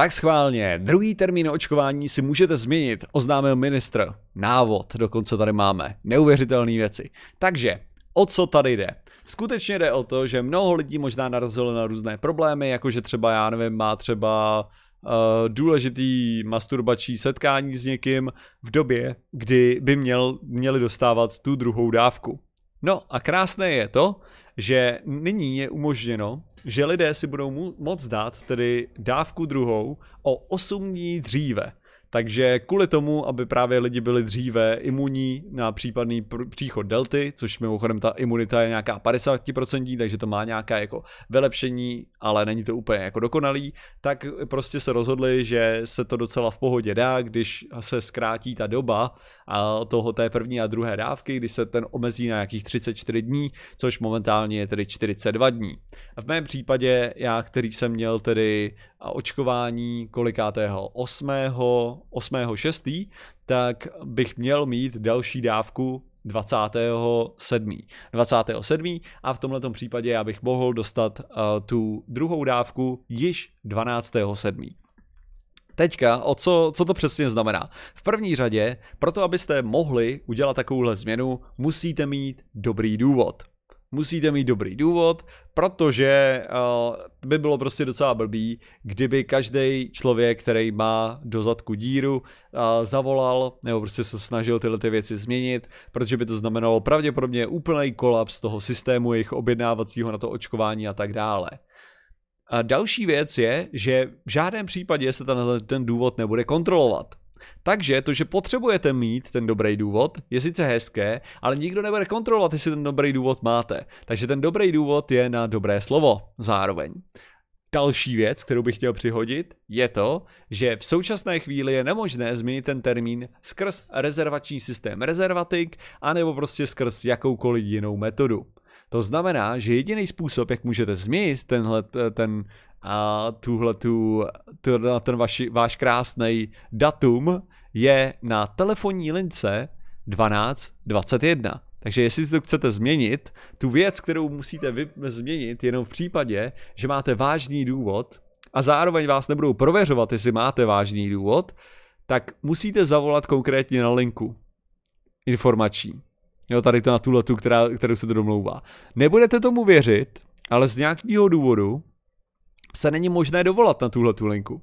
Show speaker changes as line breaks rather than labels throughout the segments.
Tak schválně, druhý termín očkování si můžete změnit, oznámil ministr. Návod dokonce tady máme. Neuvěřitelné věci. Takže, o co tady jde? Skutečně jde o to, že mnoho lidí možná narazilo na různé problémy, jakože třeba, já nevím, má třeba uh, důležitý masturbační setkání s někým v době, kdy by měl, měli dostávat tu druhou dávku. No a krásné je to, že nyní je umožněno, že lidé si budou moc dát tedy dávku druhou o 8 dní dříve. Takže kvůli tomu, aby právě lidi byli dříve imunní na případný pr- příchod delty, což mimochodem ta imunita je nějaká 50%, takže to má nějaké jako vylepšení, ale není to úplně jako dokonalý, tak prostě se rozhodli, že se to docela v pohodě dá, když se zkrátí ta doba a toho té první a druhé dávky, když se ten omezí na nějakých 34 dní, což momentálně je tedy 42 dní. A v mém případě, já, který jsem měl tedy a očkování kolikátého 8. 8. 6. tak bych měl mít další dávku 27. 27. a v tomto případě já bych mohl dostat uh, tu druhou dávku již 12. 7. Teďka, o co, co to přesně znamená? V první řadě, proto abyste mohli udělat takovouhle změnu, musíte mít dobrý důvod musíte mít dobrý důvod, protože uh, by bylo prostě docela blbý, kdyby každý člověk, který má do zadku díru, uh, zavolal nebo prostě se snažil tyhle ty věci změnit, protože by to znamenalo pravděpodobně úplný kolaps toho systému, jejich objednávacího na to očkování a tak dále. A další věc je, že v žádném případě se ten, ten důvod nebude kontrolovat. Takže to, že potřebujete mít ten dobrý důvod, je sice hezké, ale nikdo nebude kontrolovat, jestli ten dobrý důvod máte. Takže ten dobrý důvod je na dobré slovo zároveň. Další věc, kterou bych chtěl přihodit, je to, že v současné chvíli je nemožné změnit ten termín skrz rezervační systém rezervatik, anebo prostě skrz jakoukoliv jinou metodu. To znamená, že jediný způsob, jak můžete změnit tenhle, ten, a tuhle tu, ten vaši, váš krásný datum, je na telefonní lince 1221. Takže jestli to chcete změnit, tu věc, kterou musíte vy, změnit jenom v případě, že máte vážný důvod a zároveň vás nebudou prověřovat, jestli máte vážný důvod, tak musíte zavolat konkrétně na linku informační. Jo, tady to na tu letu, která, kterou se to domlouvá. Nebudete tomu věřit, ale z nějakého důvodu se není možné dovolat na tuhle tu linku.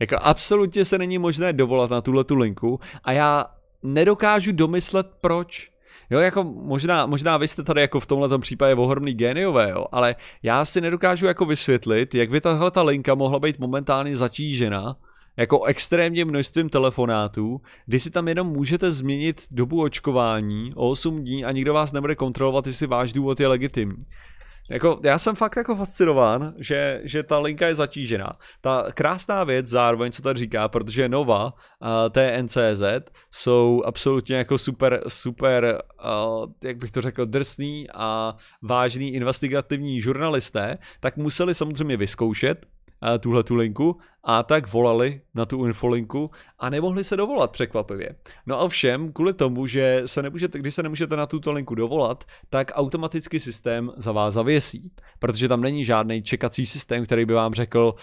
Jako absolutně se není možné dovolat na tuhle tu linku a já nedokážu domyslet proč. Jo, jako možná, možná vy jste tady jako v tomhle případě ohromný géniové, jo, ale já si nedokážu jako vysvětlit, jak by tahle ta linka mohla být momentálně zatížena jako extrémně množstvím telefonátů, kdy si tam jenom můžete změnit dobu očkování o 8 dní a nikdo vás nebude kontrolovat, jestli váš důvod je legitimní. Jako, já jsem fakt jako fascinován, že, že ta linka je zatížená. Ta krásná věc zároveň, co tady říká, protože Nova a TNCZ jsou absolutně jako super, super, uh, jak bych to řekl, drsný a vážný investigativní žurnalisté, tak museli samozřejmě vyzkoušet eh, tuhle tu linku a tak volali na tu infolinku a nemohli se dovolat překvapivě. No a všem kvůli tomu, že se nemůžete, když se nemůžete na tuto linku dovolat, tak automaticky systém za vás zavěsí, protože tam není žádný čekací systém, který by vám řekl,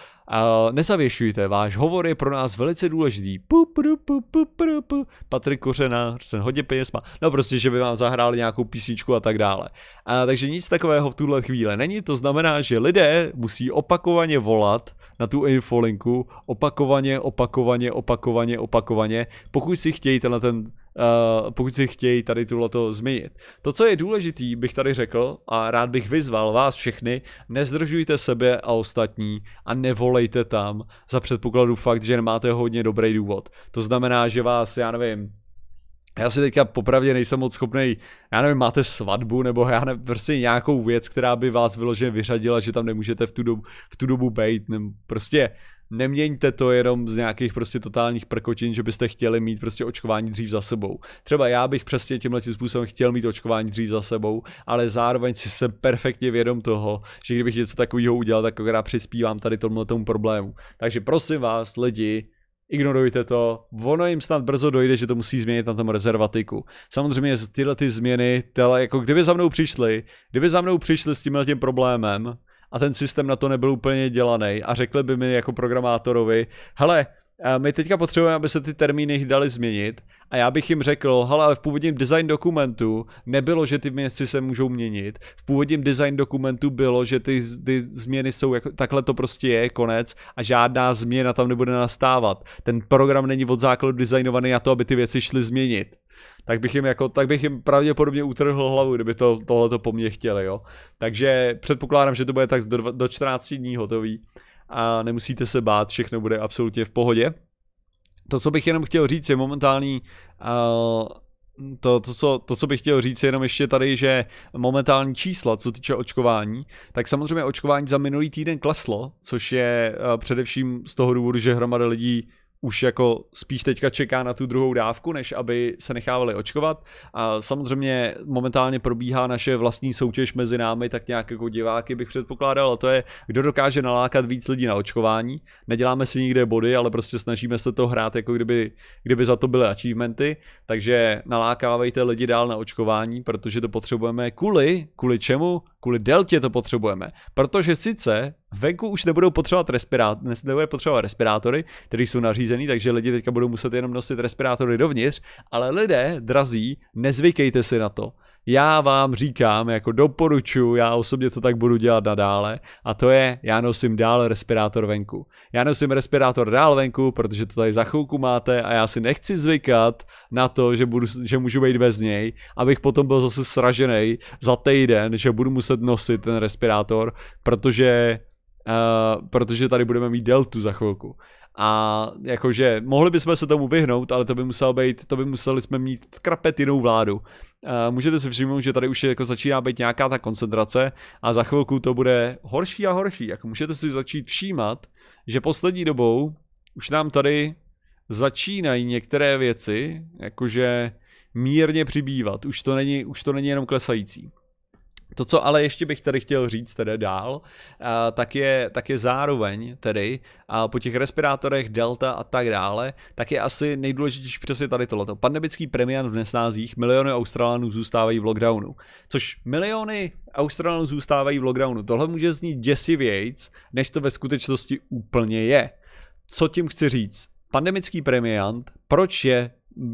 uh, nezavěšujte, váš hovor je pro nás velice důležitý. Patrik Kořena, ten hodně peněz má. No prostě, že by vám zahráli nějakou písničku a tak dále. Uh, takže nic takového v tuhle chvíli není, to znamená, že lidé musí opakovaně volat na tu infolinku opakovaně, opakovaně, opakovaně, opakovaně, pokud si chtějí na ten Uh, pokud si chtějí tady tuhleto změnit. To, co je důležitý, bych tady řekl a rád bych vyzval vás všechny, nezdržujte sebe a ostatní a nevolejte tam za předpokladu fakt, že nemáte hodně dobrý důvod. To znamená, že vás, já nevím, já si teďka popravdě nejsem moc schopnej, já nevím, máte svatbu nebo já nevím, prostě nějakou věc, která by vás vyloženě vyřadila, že tam nemůžete v tu dobu, v tu dobu bejt, nebo prostě neměňte to jenom z nějakých prostě totálních prkotin, že byste chtěli mít prostě očkování dřív za sebou. Třeba já bych přesně tímhle tím způsobem chtěl mít očkování dřív za sebou, ale zároveň si jsem perfektně vědom toho, že kdybych něco takového udělal, tak já přispívám tady tomu problému. Takže prosím vás, lidi, ignorujte to, ono jim snad brzo dojde, že to musí změnit na tom rezervatiku. Samozřejmě tyhle ty změny, tyhle, jako kdyby za mnou přišli, kdyby za mnou přišli s tímhle tím problémem, a ten systém na to nebyl úplně dělaný a řekli by mi jako programátorovi, hele, my teďka potřebujeme, aby se ty termíny dali změnit a já bych jim řekl, hele, ale v původním design dokumentu nebylo, že ty věci se můžou měnit, v původním design dokumentu bylo, že ty, ty změny jsou, jako, takhle to prostě je, konec a žádná změna tam nebude nastávat. Ten program není od základu designovaný na to, aby ty věci šly změnit. Tak bych jim, jako, tak bych jim pravděpodobně utrhl hlavu, kdyby to, tohle po mně chtěli, jo. Takže předpokládám, že to bude tak do, do 14 dní hotový a nemusíte se bát, všechno bude absolutně v pohodě. To, co bych jenom chtěl říct, je momentální uh, to, to, co, to, co bych chtěl říct, je jenom ještě tady, že momentální čísla, co týče očkování, tak samozřejmě očkování za minulý týden kleslo, což je uh, především z toho důvodu, že hromada lidí už jako spíš teďka čeká na tu druhou dávku, než aby se nechávali očkovat. A samozřejmě momentálně probíhá naše vlastní soutěž mezi námi, tak nějak jako diváky bych předpokládal, a to je, kdo dokáže nalákat víc lidí na očkování. Neděláme si nikde body, ale prostě snažíme se to hrát, jako kdyby, kdyby za to byly achievementy, takže nalákávejte lidi dál na očkování, protože to potřebujeme kvůli, kvůli čemu? Kvůli deltě to potřebujeme. Protože sice venku už nebudou potřebovat, respirát, nebudou potřebovat respirátory, které jsou nařízené zařízený, takže lidi teďka budou muset jenom nosit respirátory dovnitř, ale lidé, drazí, nezvykejte si na to. Já vám říkám, jako doporučuji, já osobně to tak budu dělat nadále, a to je, já nosím dál respirátor venku. Já nosím respirátor dál venku, protože to tady za chvilku máte a já si nechci zvykat na to, že, budu, že můžu být bez něj, abych potom byl zase sražený za týden, že budu muset nosit ten respirátor, protože, uh, protože tady budeme mít deltu za chvilku. A jakože mohli bychom se tomu vyhnout, ale to by musel být, to by museli jsme mít krapet jinou vládu. Uh, můžete si všimnout, že tady už je, jako začíná být nějaká ta koncentrace a za chvilku to bude horší a horší. Jako můžete si začít všímat, že poslední dobou už nám tady začínají některé věci, jakože mírně přibývat. Už to není, už to není jenom klesající. To, co ale ještě bych tady chtěl říct tedy dál, eh, tak je, tak je zároveň tedy a eh, po těch respirátorech Delta a tak dále, tak je asi nejdůležitější přesně tady tohleto. Pandemický premiant v nesnázích, miliony Australanů zůstávají v lockdownu. Což miliony Australanů zůstávají v lockdownu. Tohle může znít děsivějíc, než to ve skutečnosti úplně je. Co tím chci říct? Pandemický premiant, proč je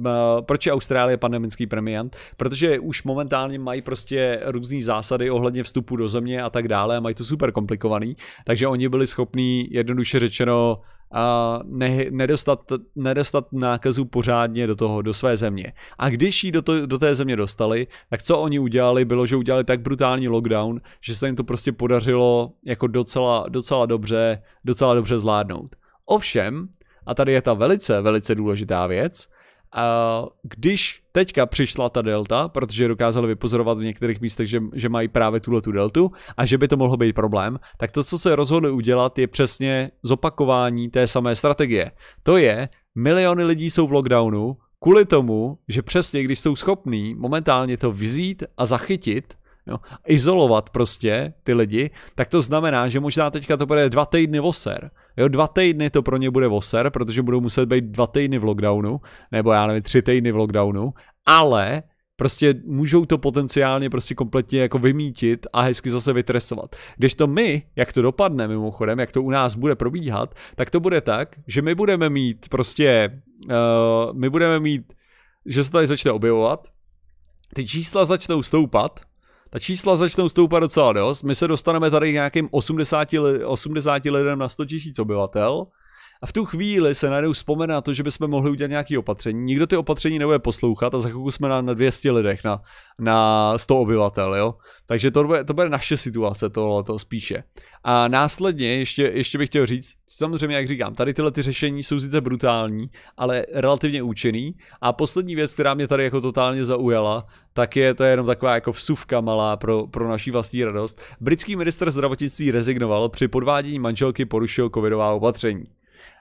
Eh, proč je Austrálie pandemický premiant? Protože už momentálně mají prostě různé zásady ohledně vstupu do země a tak dále a mají to super komplikovaný, takže oni byli schopní jednoduše řečeno a ne, nedostat, nedostat nákazu pořádně do toho, do své země. A když ji do, to, do té země dostali, tak co oni udělali, bylo, že udělali tak brutální lockdown, že se jim to prostě podařilo jako docela, docela dobře, docela dobře zvládnout. Ovšem, a tady je ta velice, velice důležitá věc, a když teďka přišla ta delta, protože dokázali vypozorovat v některých místech, že, že mají právě tuhle tu deltu a že by to mohlo být problém, tak to, co se rozhodli udělat, je přesně zopakování té samé strategie. To je, miliony lidí jsou v lockdownu kvůli tomu, že přesně když jsou schopní momentálně to vyzít a zachytit, Jo. Izolovat prostě ty lidi, tak to znamená, že možná teďka to bude dva týdny voser, Jo, dva týdny to pro ně bude voser, protože budou muset být dva týdny v lockdownu, nebo já nevím, tři týdny v lockdownu, ale prostě můžou to potenciálně prostě kompletně jako vymítit a hezky zase vytresovat. Když to my, jak to dopadne mimochodem, jak to u nás bude probíhat, tak to bude tak, že my budeme mít prostě, uh, my budeme mít, že se tady začne objevovat, ty čísla začnou stoupat, ta čísla začnou stoupat docela dost. My se dostaneme tady nějakým 80, 80 lidem na 100 000 obyvatel. A v tu chvíli se najednou vzpomene na to, že bychom mohli udělat nějaké opatření. Nikdo ty opatření nebude poslouchat a za chvilku jsme na, na 200 lidech, na, na 100 obyvatel, jo. Takže to bude, to bude naše situace, to, to spíše. A následně ještě, ještě bych chtěl říct, samozřejmě, jak říkám, tady tyhle ty řešení jsou sice brutální, ale relativně účinný. A poslední věc, která mě tady jako totálně zaujala, tak je to je jenom taková jako vsuvka malá pro, pro naší vlastní radost. Britský minister zdravotnictví rezignoval, při podvádění manželky porušil covidová opatření.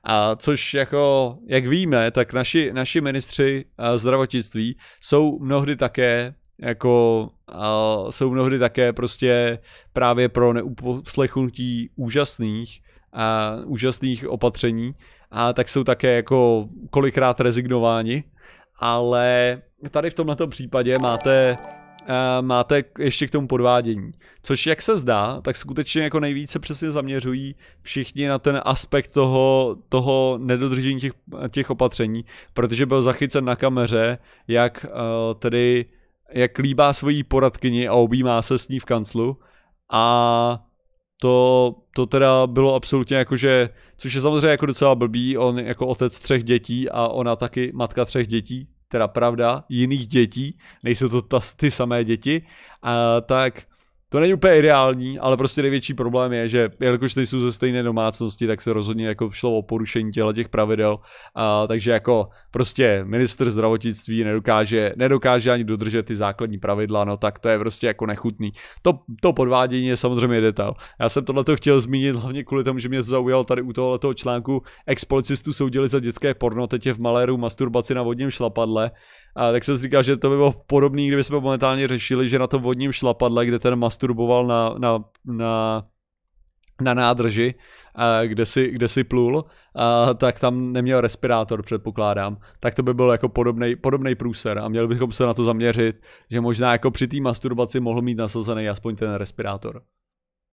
A což jako, jak víme, tak naši, naši ministři eh, zdravotnictví jsou mnohdy také jako uh, jsou mnohdy také prostě právě pro neuposlechnutí úžasných a uh, úžasných opatření a tak jsou také jako kolikrát rezignováni, ale tady v tomto případě máte Eh, máte ještě k tomu podvádění. Což jak se zdá, tak skutečně jako nejvíce přesně zaměřují všichni na ten aspekt toho, toho nedodržení těch, těch opatření, protože byl zachycen na kameře, jak eh, tedy jak líbá svojí poradkyni a objímá se s ní v kanclu a to, to teda bylo absolutně jakože, což je samozřejmě jako docela blbý, on jako otec třech dětí a ona taky matka třech dětí, teda pravda, jiných dětí, nejsou to ta, ty samé děti, a tak to není úplně ideální, ale prostě největší problém je, že jelikož ty jsou ze stejné domácnosti, tak se rozhodně jako šlo o porušení těla těch pravidel. A, takže jako prostě minister zdravotnictví nedokáže, nedokáže ani dodržet ty základní pravidla, no tak to je prostě jako nechutný. To, to podvádění je samozřejmě detail. Já jsem tohle chtěl zmínit hlavně kvůli tomu, že mě zaujal tady u tohoto článku ex-policistů soudili za dětské porno, teď je v maléru masturbaci na vodním šlapadle. A tak jsem si říkal, že to by bylo podobné, jsme momentálně řešili, že na tom vodním šlapadle, kde ten masturboval na, na, na na nádrži, kde si, kde si plul, tak tam neměl respirátor, předpokládám. Tak to by byl jako podobný průser a měli bychom se na to zaměřit, že možná jako při té masturbaci mohl mít nasazený aspoň ten respirátor.